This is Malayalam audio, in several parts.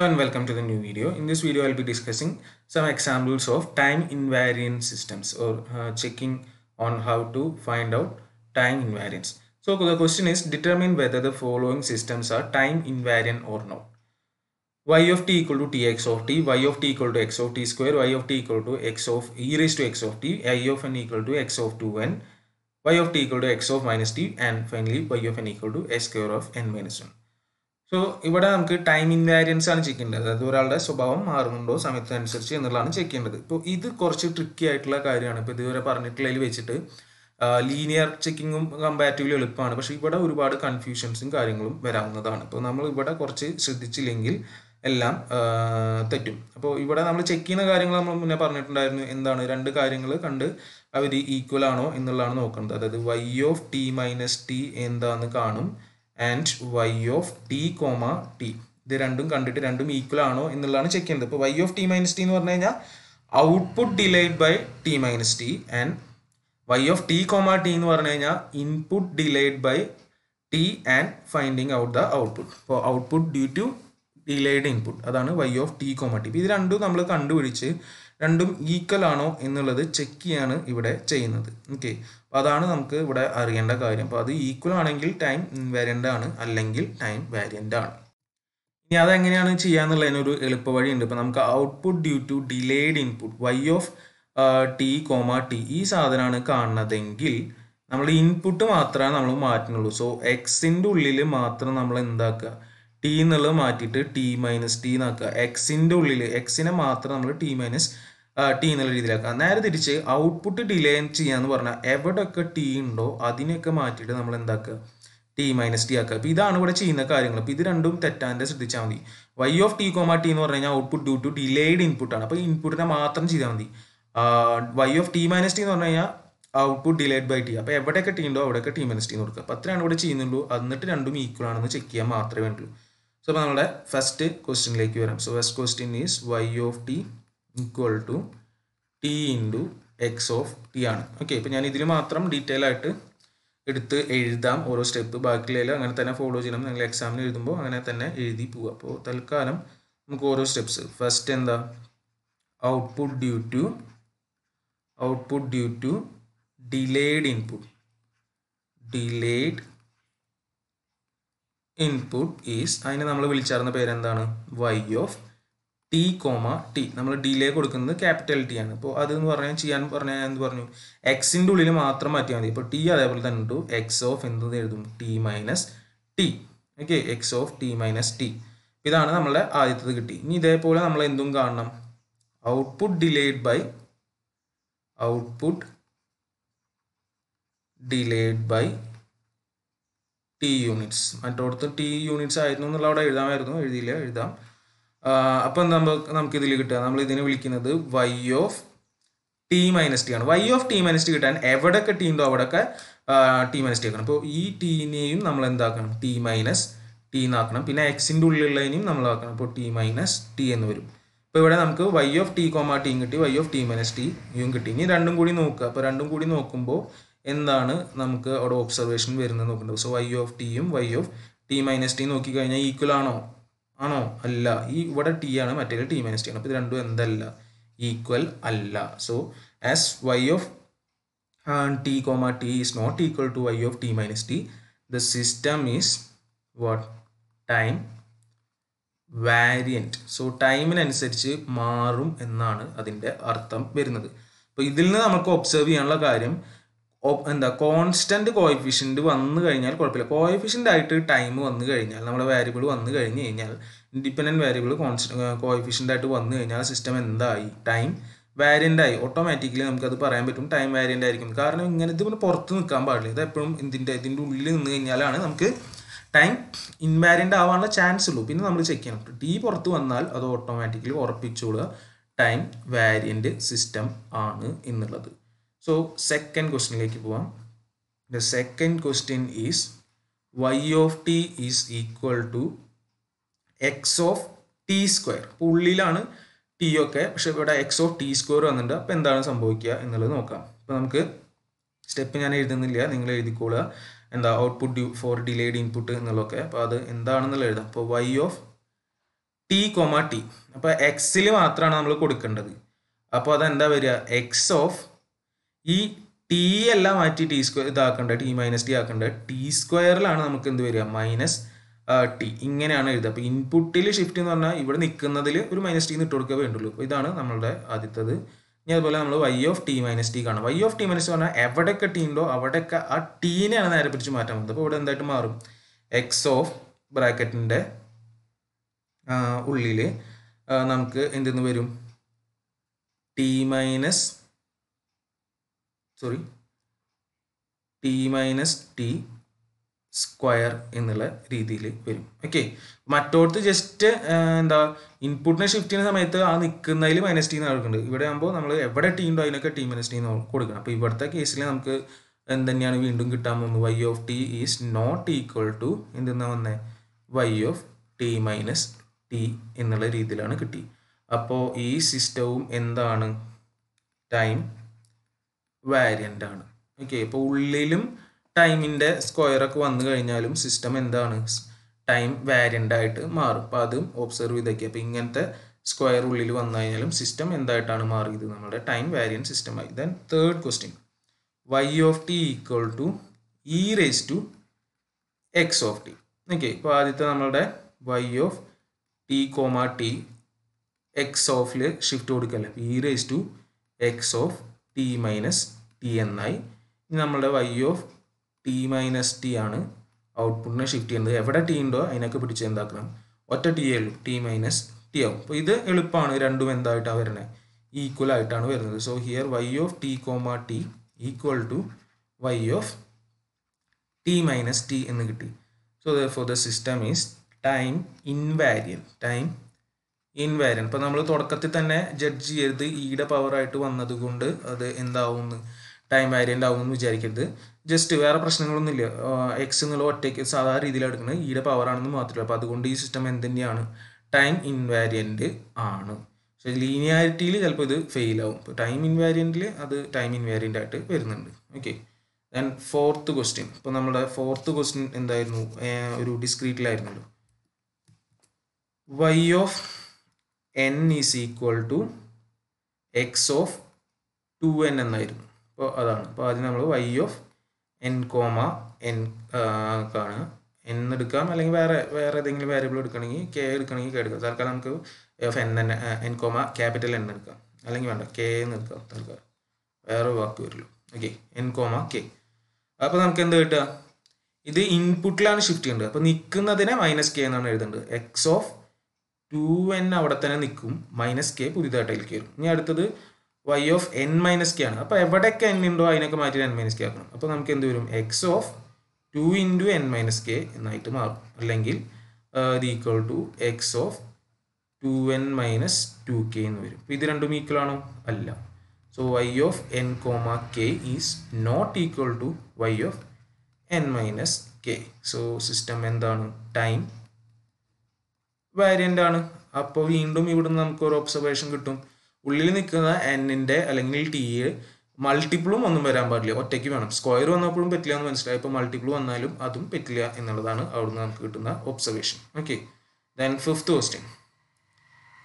and welcome to the new video in this video i'll be discussing some examples of time invariant systems or uh, checking on how to find out time invariance so the question is determine whether the following systems are time invariant or not y of t equal to tx of t y of t equal to x of t square y of t equal to x of e raised to x of t i of n equal to x of 2n y of t equal to x of minus t and finally y of n equal to s square of n minus 1 ഇപ്പോൾ ഇവിടെ നമുക്ക് ടൈം ഇൻവാരിയൻസ് ആണ് ചെക്ക് ചെയ്യേണ്ടത് അതായത് ഒരാളുടെ സ്വഭാവം മാറുന്നുണ്ടോ സമയത്തിനനുസരിച്ച് എന്നുള്ളതാണ് ചെക്ക് ചെയ്യേണ്ടത് ഇപ്പോൾ ഇത് കുറച്ച് ട്രിക്കി ആയിട്ടുള്ള കാര്യമാണ് ഇപ്പോൾ ഇതുവരെ പറഞ്ഞിട്ടുള്ളതിൽ വെച്ചിട്ട് ലീനിയർ ചെക്കിങ്ങും കമ്പാരിറ്റീവ്ലി എളുപ്പമാണ് പക്ഷേ ഇവിടെ ഒരുപാട് കൺഫ്യൂഷൻസും കാര്യങ്ങളും വരാവുന്നതാണ് ഇപ്പോൾ നമ്മൾ ഇവിടെ കുറച്ച് ശ്രദ്ധിച്ചില്ലെങ്കിൽ എല്ലാം തെറ്റും അപ്പോൾ ഇവിടെ നമ്മൾ ചെക്ക് ചെയ്യുന്ന കാര്യങ്ങൾ നമ്മൾ മുന്നേ പറഞ്ഞിട്ടുണ്ടായിരുന്നു എന്താണ് രണ്ട് കാര്യങ്ങൾ കണ്ട് അവർ ഈക്വൽ ആണോ എന്നുള്ളതാണ് നോക്കേണ്ടത് അതായത് Y of T minus T എന്താണെന്ന് കാണും and Y of T comma T ഇത് രണ്ടും കണ്ടിട്ട് രണ്ടും ഈക്വൽ ആണോ എന്നുള്ളതാണ് ചെക്ക് ചെയ്യുന്നത് ഇപ്പോൾ y of T minus t എന്ന് പറഞ്ഞു കഴിഞ്ഞാൽ output delayed by t minus t and Y of T comma t എന്ന് പറഞ്ഞു കഴിഞ്ഞാൽ input delayed by t and finding out the output ഇപ്പോൾ output due to delayed input അതാണ് y of T comma T ഇത് രണ്ടും നമ്മൾ കണ്ടുപിടിച്ച് രണ്ടും ഈക്വൽ ആണോ എന്നുള്ളത് ചെക്ക് ചെയ്യാണ് ഇവിടെ ചെയ്യുന്നത് ഓക്കെ അപ്പോൾ അതാണ് നമുക്ക് ഇവിടെ അറിയേണ്ട കാര്യം അപ്പോൾ അത് ഈക്വൽ ആണെങ്കിൽ ടൈം ഇൻവാരിയൻ്റ് ആണ് അല്ലെങ്കിൽ ടൈം വേരിയന്റ് ആണ് ഇനി അതെങ്ങനെയാണ് ചെയ്യാന്നുള്ളതിനൊരു എളുപ്പ വഴിയുണ്ട് ഇപ്പോൾ നമുക്ക് output due to delayed input y of T comma t ഈ സാധനമാണ് കാണുന്നതെങ്കിൽ നമ്മൾ ഇൻപുട്ട് മാത്രമേ നമ്മൾ മാറ്റുന്നുള്ളൂ സോ എക്സിൻ്റെ ഉള്ളിൽ മാത്രം നമ്മൾ എന്താക്കുക ടി എന്നുള്ളത് മാറ്റിയിട്ട് ടി മൈനസ് ടി എന്നാക്കുക എക്സിൻ്റെ ഉള്ളിൽ എക്സിനെ മാത്രം നമ്മൾ ടി മൈനസ് ടി എന്നുള്ള രീതിയിലാക്കുക നേരെ തിരിച്ച് ഔട്ട്പുട്ട് ഡിലേ ചെയ്യാന്ന് പറഞ്ഞാൽ എവിടെയൊക്കെ ടി ഉണ്ടോ അതിനെയൊക്കെ മാറ്റിയിട്ട് നമ്മൾ എന്താക്കുക ടി മൈനസ് ടി ആക്കുക അപ്പോൾ ഇതാണ് ഇവിടെ ചെയ്യുന്ന കാര്യങ്ങൾ ഇപ്പൊ ഇത് രണ്ടും തെറ്റാൻ്റെ ശ്രദ്ധിച്ചാൽ മതി y of T comma t എന്ന് പറഞ്ഞു കഴിഞ്ഞാൽ ഔട്ട്പുട്ട് ഡ്യൂ ടു ഡിലേഡ് ഇൻപുട്ടാണ് അപ്പോൾ ഇൻപുട്ടിനെ മാത്രം ചെയ്താൽ മതി y of T minus t എന്ന് പറഞ്ഞു കഴിഞ്ഞാൽ ഔട്ട്പുട്ട് ഡിലേഡ് ബൈ ടി അപ്പോൾ എവിടെയൊക്കെ ടി ഉണ്ടോ അവിടെയൊക്കെ ടി മൈനസ് ടി എന്ന് കൊടുക്കുക അപ്പോൾ അത്രയാണ് ഇവിടെ ചെയ്യുന്നുള്ളൂ എന്നിട്ട് രണ്ടും ഈക്വൽ ആണെന്ന് ചെക്ക് ചെയ്യാൻ മാത്രമേ വേണ്ടുള്ളൂ സോ അപ്പോൾ നമ്മുടെ ഫസ്റ്റ് ക്വസ്റ്റ്യനിലേക്ക് വരാം so first question is y of t equal to t into x of t ആണ് ഓക്കെ ഇപ്പോൾ ഞാൻ ഇതിൽ മാത്രം ഡീറ്റെയിൽ ആയിട്ട് എടുത്ത് എഴുതാം ഓരോ സ്റ്റെപ്പ് ബാക്കിയിലെല്ലാം അങ്ങനെ തന്നെ ഫോളോ ചെയ്യണം നിങ്ങൾ എക്സാമിന് എഴുതുമ്പോൾ അങ്ങനെ തന്നെ എഴുതി പോവുക അപ്പോൾ തൽക്കാലം നമുക്ക് ഓരോ സ്റ്റെപ്സ് ഫസ്റ്റ് എന്താ output due to output due to delayed input delayed input is അതിനെ നമ്മൾ വിളിച്ചാർന്ന പേരെന്താണ് y of T comma t നമ്മൾ ഡിലേ കൊടുക്കുന്നത് ക്യാപിറ്റൽ ടി ആണ് അപ്പോൾ അതെന്ന് പറഞ്ഞാൽ ചെയ്യാൻ പറഞ്ഞാൽ എന്ത് പറഞ്ഞു എക്സിൻ്റെ ഉള്ളിൽ മാത്രം മാറ്റിയാൽ മതി ഇപ്പോൾ ടി അതേപോലെ തന്നെ ടു എക്സ് ഓഫ് എന്ത് എഴുതും t minus t okay x of T minus t ഇതാണ് നമ്മളെ ആദ്യത്തത് കിട്ടി ഇനി ഇതേപോലെ നമ്മൾ എന്തും കാണണം output delayed by output delayed by t units മറ്റോടത്ത് ടി യൂണിറ്റ്സ് ആയിരുന്നു എന്നുള്ള അവിടെ എഴുതാമായിരുന്നു എഴുതിയില്ല എഴുതാം അപ്പം നമുക്ക് നമുക്ക് ഇതിൽ കിട്ടുക നമ്മൾ ഇതിനെ വിളിക്കുന്നത് y of T minus t ആണ് y of T minus t കിട്ടാൻ എവിടെയൊക്കെ ടി ഉണ്ടോ അവിടെയൊക്കെ ടി മൈനസ് ടി ആക്കണം അപ്പോൾ ഈ ടീനെയും നമ്മൾ എന്താക്കണം ടി മൈനസ് ടി എന്നാക്കണം പിന്നെ എക്സിൻ്റെ ഉള്ളിലുള്ളതിനെയും നമ്മൾ ആക്കണം അപ്പോൾ ടി മൈനസ് ടി എന്ന് വരും അപ്പോൾ ഇവിടെ നമുക്ക് വൈ ഓഫ് ടി കോമ ടിയും കിട്ടി വൈ ഓഫ് ടി മൈനസ് ടിയും കിട്ടി ഇനി രണ്ടും കൂടി നോക്കുക അപ്പോൾ രണ്ടും കൂടി നോക്കുമ്പോൾ എന്താണ് നമുക്ക് അവിടെ ഒബ്സർവേഷൻ വരുന്നത് നോക്കേണ്ടത് സോ വൈ ഓഫ് ടിയും y of T minus t നോക്കിക്കഴിഞ്ഞാൽ ഈക്വൽ ആണോ ആണോ അല്ല ഈ ഇവിടെ ടി ആണ് മറ്റേ ടി മൈനസ് ടി ആണ് അപ്പോൾ ഇത് രണ്ടും എന്തല്ല ഈക്വൽ അല്ല so as y of T comma t is not equal to y of T minus t the system is what time variant so ടൈമിനനുസരിച്ച് മാറും എന്നാണ് അതിൻ്റെ അർത്ഥം വരുന്നത് അപ്പോൾ ഇതിൽ നിന്ന് നമുക്ക് ഒബ്സർവ് ചെയ്യാനുള്ള കാര്യം എന്താ കോൺസ്റ്റൻറ്റ് കോയിഫിഷ്യൻ്റ് വന്നു കഴിഞ്ഞാൽ കുഴപ്പമില്ല കോയിഫിഷ്യൻ്റ് ആയിട്ട് ടൈം വന്നു കഴിഞ്ഞാൽ നമ്മുടെ വേരിയബിൾ വന്നു കഴിഞ്ഞ് കഴിഞ്ഞാൽ ഇൻഡിപെൻഡൻറ്റ് വേരിയബിൾ കോൺസ്റ്റന്റ് കോയിഫിഷ്യൻ്റ് ആയിട്ട് വന്നു കഴിഞ്ഞാൽ സിസ്റ്റം എന്തായി ടൈം വാരിയൻ്റ് ആയി ഓട്ടോമാറ്റിക്കലി നമുക്കത് പറയാൻ പറ്റും ടൈം വാരിയൻ്റ് ആയിരിക്കും കാരണം ഇത് പിന്നെ പുറത്ത് നിൽക്കാൻ പാടില്ല ഇത് എപ്പോഴും ഇതിൻ്റെ ഇതിൻ്റെ ഉള്ളിൽ നിന്ന് കഴിഞ്ഞാലാണ് നമുക്ക് ടൈം ഇൻവാരിയൻ്റ് ആവാനുള്ള ചാൻസ് ഉള്ളൂ പിന്നെ നമ്മൾ ചെക്ക് ചെയ്യണം ടി പുറത്ത് വന്നാൽ അത് ഓട്ടോമാറ്റിക്കലി ഉറപ്പിച്ചോളുക ടൈം വാരിയൻ്റ് സിസ്റ്റം ആണ് എന്നുള്ളത് സോ സെക്കൻഡ് ക്വസ്റ്റിനിലേക്ക് പോവാം the second question is y of t is equal to x of t square അപ്പോൾ ഉള്ളിലാണ് ടി ഒക്കെ പക്ഷെ ഇവിടെ എക്സ് ഓഫ് ടി സ്ക്വയർ വന്നിട്ടുണ്ട് അപ്പോൾ എന്താണ് സംഭവിക്കുക എന്നുള്ളത് നോക്കാം അപ്പോൾ നമുക്ക് സ്റ്റെപ്പ് ഞാൻ എഴുതുന്നില്ല നിങ്ങൾ എഴുതിക്കോളുക എന്താ output due for delayed input എന്നുള്ളതൊക്കെ അപ്പോൾ അത് എന്താണെന്നുള്ള എഴുതാം അപ്പോൾ y of t comma t അപ്പോൾ എക്സിൽ മാത്രമാണ് നമ്മൾ കൊടുക്കേണ്ടത് അപ്പോൾ അതെന്താ വരിക എക്സ് ഓഫ് ഈ ടി അല്ല മാറ്റി ടി സ്ക്വയർ ഇതാക്കേണ്ടത് ടി മൈനസ് ടി ആക്കേണ്ടത് ടി സ്ക്വയറിലാണ് നമുക്ക് എന്ത് വരിക മൈനസ് ടി ഇങ്ങനെയാണ് എഴുതുക അപ്പോൾ ഇൻപുട്ടിൽ ഷിഫ്റ്റ് എന്ന് പറഞ്ഞാൽ ഇവിടെ നിൽക്കുന്നതിൽ ഒരു മൈനസ് ടി ഇട്ട് കൊടുക്കുക വേണ്ടുള്ളൂ അപ്പോൾ ഇതാണ് നമ്മളുടെ ആദ്യത്തത് ഇനി അതുപോലെ നമ്മൾ y of T minus t കാണാം വൈ ഓഫ് ടി മൈനസ് പറഞ്ഞാൽ എവിടെയൊക്കെ ടി ഉണ്ടോ അവിടെയൊക്കെ ആ ടീനെയാണ് നേരെ പിടിച്ച് മാറ്റാൻ പറ്റുന്നത് അപ്പോൾ ഇവിടെ എന്തായിട്ട് മാറും എക്സ് ഓഫ് ബ്രാക്കറ്റിൻ്റെ ഉള്ളിൽ നമുക്ക് എന്തെന്ന് വരും t minus sorry t minus t square എന്നുള്ള രീതിയിൽ വരും ഓക്കെ മറ്റോടത്ത് ജസ്റ്റ് എന്താ ഇൻപുട്ടിനെ ഷിഫ്റ്റ് ചെയ്യുന്ന സമയത്ത് ആ നിൽക്കുന്നതിൽ മൈനസ് ടി എന്ന് കൊടുക്കുന്നുണ്ട് ഇവിടെ ആകുമ്പോൾ നമ്മൾ എവിടെ ടി ഉണ്ടോ അതിനൊക്കെ ടി മൈനസ് ടി എന്ന് കൊടുക്കണം അപ്പോൾ ഇവിടുത്തെ കേസിൽ നമുക്ക് എന്ത് തന്നെയാണ് വീണ്ടും കിട്ടാൻ പോകുന്നത് y of t is not equal to എന്തെന്നാ വന്നേ y of T minus t എന്നുള്ള രീതിയിലാണ് കിട്ടി അപ്പോൾ ഈ സിസ്റ്റവും എന്താണ് ടൈം വാരിയൻ്റ് ആണ് ഓക്കെ ഇപ്പോൾ ഉള്ളിലും ടൈമിൻ്റെ സ്ക്വയറൊക്കെ വന്നു കഴിഞ്ഞാലും സിസ്റ്റം എന്താണ് ടൈം വാരിയൻ്റ് ആയിട്ട് മാറും അപ്പോൾ അതും ഒബ്സർവ് ചെയ്തൊക്കെ അപ്പോൾ ഇങ്ങനത്തെ സ്ക്വയർ ഉള്ളിൽ വന്നു കഴിഞ്ഞാലും സിസ്റ്റം എന്തായിട്ടാണ് മാറിയത് നമ്മുടെ ടൈം വാരിയൻ സിസ്റ്റമായി then third question y of t equal to e raise to x of t okay ഇപ്പോൾ ആദ്യത്തെ നമ്മളുടെ y of T comma t x ഓഫിൽ ഷിഫ്റ്റ് കൊടുക്കല്ലേ e raise to x of T minus t എന്നായി ഇനി നമ്മളുടെ y of T minus t ആണ് ഔട്ട്പുട്ടിനെ ഷിഫ്റ്റ് ചെയ്യുന്നത് എവിടെ ടി ഉണ്ടോ അതിനൊക്കെ പിടിച്ച് എന്താക്കണം ഒറ്റ ടി ഉള്ളൂ ടി മൈനസ് ടി ആവും അപ്പോൾ ഇത് എളുപ്പമാണ് രണ്ടും എന്തായിട്ടാണ് വരുന്നത് ഈക്വൽ ആയിട്ടാണ് വരുന്നത് so here y of T comma t equal to y of T minus t എന്ന് കിട്ടി so for the system is time invariant time invariant ഇപ്പം നമ്മൾ തുടക്കത്തിൽ തന്നെ ജഡ്ജ് ചെയ്യരുത് ഈയുടെ പവറായിട്ട് വന്നതുകൊണ്ട് അത് എന്താവുമെന്ന് ടൈം വാരിയൻ്റ് ആവുമെന്ന് വിചാരിക്കരുത് ജസ്റ്റ് വേറെ പ്രശ്നങ്ങളൊന്നുമില്ല എക്സ് എന്നുള്ള ഒറ്റയ്ക്ക് സാധാരണ രീതിയിൽ എടുക്കുന്നത് ഈയുടെ പവറാണെന്ന് മാത്രമല്ല അപ്പോൾ അതുകൊണ്ട് ഈ സിസ്റ്റം തന്നെയാണ് ടൈം ഇൻവാരിയൻ്റ് ആണ് പക്ഷേ ലീനിയാരിറ്റിയിൽ ചിലപ്പോൾ ഇത് ഫെയിൽ ആവും ഇപ്പോൾ ടൈം ഇൻവാരിയൻറ്റിൽ അത് ടൈം ഇൻവാരിയൻ്റ് ആയിട്ട് വരുന്നുണ്ട് ഓക്കെ ദെൻ ഫോർത്ത് ക്വസ്റ്റ്യൻ ഇപ്പോൾ നമ്മുടെ ഫോർത്ത് ക്വസ്റ്റ്യൻ എന്തായിരുന്നു ഒരു ഡിസ്ക്രീറ്റിലായിരുന്നല്ലോ y of n is equal to x of 2n എന്നായിരുന്നു അപ്പോൾ അതാണ് അപ്പോൾ ആദ്യം നമ്മൾ y of n comma n കാണുക എൻ എടുക്കാം അല്ലെങ്കിൽ വേറെ വേറെ ഏതെങ്കിലും വേരിയബിൾ എടുക്കണമെങ്കിൽ കെ എടുക്കണമെങ്കിൽ കെ എടുക്കാം തൽക്കാലം നമുക്ക് എഫ് എൻ തന്നെ എൻ കോമ ക്യാപിറ്റൽ എൻ എടുക്കാം അല്ലെങ്കിൽ വേണ്ട കെ എന്ന് എടുക്കാം തൽക്കാലം വേറെ വാക്ക് വരുള്ളൂ ഓക്കെ എൻ കോമ കെ അപ്പോൾ നമുക്ക് എന്ത് കിട്ടുക ഇത് ഇൻപുട്ടിലാണ് ഷിഫ്റ്റ് ചെയ്യേണ്ടത് അപ്പോൾ നിൽക്കുന്നതിനെ മൈനസ് കെ എന്നാണ് എഴുതേണ്ടത് എക്സ് ഓഫ് ടു എൻ അവിടെ തന്നെ നിൽക്കും മൈനസ് കെ പുതിയതായിട്ട് അതിൽ കയറും ഇനി അടുത്തത് y of n minus k ആണ് അപ്പോൾ എവിടെയൊക്കെ എൻ ഉണ്ടോ അതിനൊക്കെ മാറ്റി എൻ മൈനസ് കെ ആക്കണം അപ്പോൾ നമുക്ക് എന്ത് വരും x of two into n minus k എന്നായിട്ട് മാറും അല്ലെങ്കിൽ ഇത് equal to x of two n minus two k എന്ന് വരും അപ്പോൾ ഇത് രണ്ടും ഈക്വൽ ആണോ അല്ല so y of n comma k is not equal to y of n minus k so system എന്താണ് ടൈം വാരിയൻ്റ് ആണ് അപ്പോൾ വീണ്ടും ഇവിടുന്ന് നമുക്ക് ഒരു ഒബ്സർവേഷൻ കിട്ടും ഉള്ളിൽ നിൽക്കുന്ന എന്നിൻ്റെ അല്ലെങ്കിൽ ടി മൾട്ടിപ്പിളും ഒന്നും വരാൻ പാടില്ല ഒറ്റയ്ക്ക് വേണം സ്ക്വയർ വന്നപ്പോഴും പറ്റില്ല എന്ന് മനസ്സിലായി ഇപ്പോൾ മൾട്ടിപ്പിൾ വന്നാലും അതും പറ്റില്ല എന്നുള്ളതാണ് അവിടുന്ന് നമുക്ക് കിട്ടുന്ന observation okay then fifth question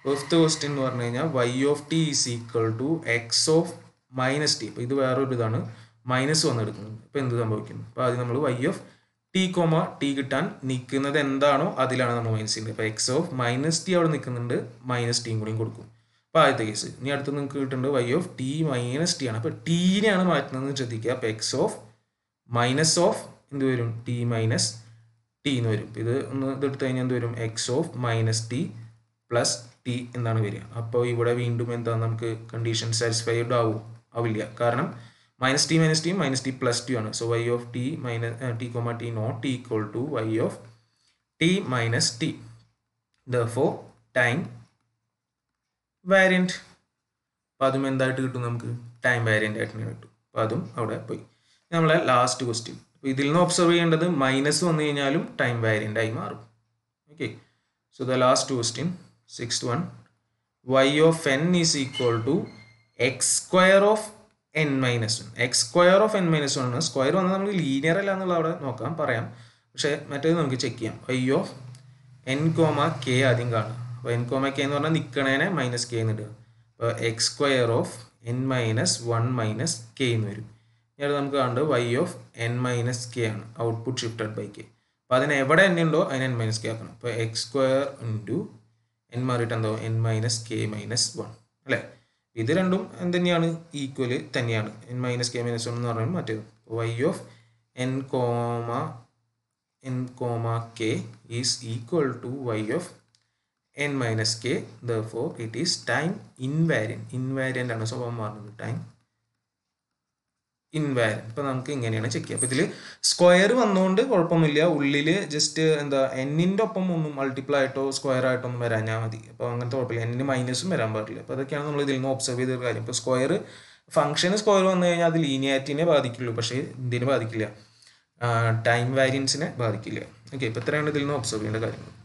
fifth question എന്ന് പറഞ്ഞു കഴിഞ്ഞാൽ y of t is equal to x of minus t അപ്പോൾ ഇത് വേറൊരു ഇതാണ് മൈനസ് വന്നെടുക്കുന്നത് അപ്പോൾ എന്ത് സംഭവിക്കുന്നു അപ്പോൾ ആദ്യം നമ്മൾ y of T comma t കിട്ടാൻ നിൽക്കുന്നത് എന്താണോ അതിലാണ് നമ്മൾ മൈനസ് ചെയ്യുന്നത് ഇപ്പോൾ എക്സ് ഓഫ് മൈനസ് ടി അവിടെ നിൽക്കുന്നുണ്ട് മൈനസ് ടിയും കൂടിയും കൊടുക്കും അപ്പോൾ ആദ്യത്തെ കേസ് ഇനി അടുത്ത് നിങ്ങൾക്ക് കിട്ടുന്നുണ്ട് y of T minus t ആണ് അപ്പോൾ ടീനെയാണ് എന്ന് ശ്രദ്ധിക്കുക അപ്പോൾ എക്സ് ഓഫ് മൈനസ് ഓഫ് എന്ത് വരും ടി മൈനസ് ടി എന്ന് വരും ഇത് ഒന്ന് ഇതെടുത്ത് കഴിഞ്ഞാൽ എന്ത് വരും x of minus t plus t എന്നാണ് വരിക അപ്പോൾ ഇവിടെ വീണ്ടും എന്താ നമുക്ക് കണ്ടീഷൻ സാറ്റിസ്ഫൈഡ് ആവും ആവില്ല കാരണം minus t minus t minus t plus t ആണ് so y of t minus uh, t comma t not t equal to y of t minus t therefore time variant അപ്പം അതും എന്തായിട്ട് കിട്ടും നമുക്ക് ടൈം വാരിയൻ്റ് ആയിട്ട് കിട്ടും അപ്പോൾ അതും അവിടെ പോയി നമ്മളെ ലാസ്റ്റ് ക്വസ്റ്റ്യൻ അപ്പോൾ ഇതിൽ നിന്ന് ഒബ്സർവ് ചെയ്യേണ്ടത് മൈനസ് വന്നു കഴിഞ്ഞാലും ടൈം വാരിയൻ്റ് ആയി മാറും okay so the last question six one y of n is equal to x square of n minus one x square of n minus one ആണ് സ്ക്വയർ വന്നാൽ നമുക്ക് ലീനിയർ അല്ല എന്നുള്ള അവിടെ നോക്കാം പറയാം പക്ഷേ മറ്റേത് നമുക്ക് ചെക്ക് ചെയ്യാം I of n comma k ആദ്യം കാണുക അപ്പോൾ എൻ കോമ കെ എന്ന് പറഞ്ഞാൽ നിൽക്കണേനെ മൈനസ് കെ എന്ന് ഇടുക അപ്പോൾ x square of n minus one minus k എന്ന് വരും ഇനി നമുക്ക് കാണുന്നത് y of n minus k ആണ് ഔട്ട്പുട്ട് ഷിഫ്റ്റഡ് ബൈ കെ അപ്പോൾ അതിന് എവിടെ എൻ ഉണ്ടോ അതിന് എൻ മൈനസ് കെ ആക്കണം അപ്പോൾ എക്സ് സ്ക്വയർ ഇൻറ്റു എൻ മാറിയിട്ട് എന്തോ n minus k minus one അല്ലേ ഇത് രണ്ടും എന്ത് തന്നെയാണ് ഈക്വൽ തന്നെയാണ് n minus k minus one എന്ന് പറയുമ്പോൾ മറ്റേത് y of n comma n comma k is equal to y of n minus k the for it is time invariant invariant ആണ് സ്വഭാവം മാറുന്നത് ടൈം ഇൻവാലിഡ് ഇപ്പം നമുക്ക് ഇങ്ങനെയാണ് ചെക്ക് ചെയ്യുക അപ്പോൾ ഇതിൽ സ്ക്വയർ വന്നുകൊണ്ട് കുഴപ്പമൊന്നുമില്ല ഉള്ളിൽ ജസ്റ്റ് എന്താ എന്നിൻ്റെ ഒപ്പം ഒന്നും മൾട്ടിപ്ലൈ ആയിട്ടോ സ്ക്വയർ ആയിട്ടോ ഒന്നും വരാഞ്ഞാൽ മതി അപ്പോൾ അങ്ങനത്തെ കുഴപ്പമില്ല എന്നിന് മൈനസും വരാൻ പാടില്ല അപ്പോൾ അതൊക്കെയാണ് നമ്മൾ ഇതിൽ നിന്ന് ഒബ്സർവ് ചെയ്തൊരു കാര്യം ഇപ്പോൾ സ്ക്വയർ ഫംഗ്ഷന് സ്ക്വയർ വന്നു കഴിഞ്ഞാൽ അത് ലീനിയാരിറ്റിനെ ബാധിക്കുള്ളൂ പക്ഷേ ഇതിനെ ബാധിക്കില്ല ടൈം വാരിയൻസിനെ ബാധിക്കില്ല ഓക്കെ ഇപ്പോൾ ഇത്രയാണ് ഇതിൽ നിന്ന് ഒബ്സർവ് ചെയ്യേണ്ട കാര്യങ്ങൾ